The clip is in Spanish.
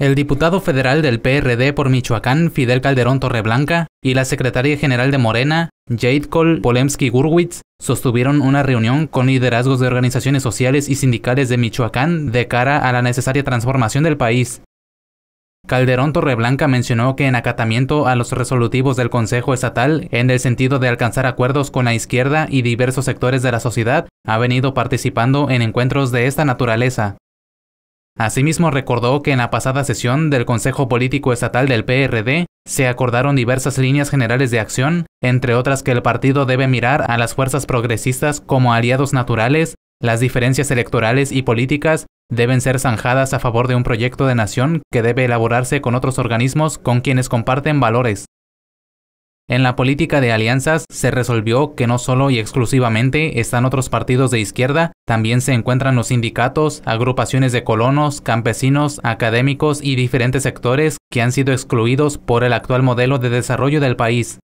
El diputado federal del PRD por Michoacán, Fidel Calderón Torreblanca, y la secretaria general de Morena, Jade Cole Polemski-Gurwitz, sostuvieron una reunión con liderazgos de organizaciones sociales y sindicales de Michoacán de cara a la necesaria transformación del país. Calderón Torreblanca mencionó que en acatamiento a los resolutivos del Consejo Estatal, en el sentido de alcanzar acuerdos con la izquierda y diversos sectores de la sociedad, ha venido participando en encuentros de esta naturaleza. Asimismo, recordó que en la pasada sesión del Consejo Político Estatal del PRD se acordaron diversas líneas generales de acción, entre otras que el partido debe mirar a las fuerzas progresistas como aliados naturales, las diferencias electorales y políticas deben ser zanjadas a favor de un proyecto de nación que debe elaborarse con otros organismos con quienes comparten valores. En la política de alianzas se resolvió que no solo y exclusivamente están otros partidos de izquierda, también se encuentran los sindicatos, agrupaciones de colonos, campesinos, académicos y diferentes sectores que han sido excluidos por el actual modelo de desarrollo del país.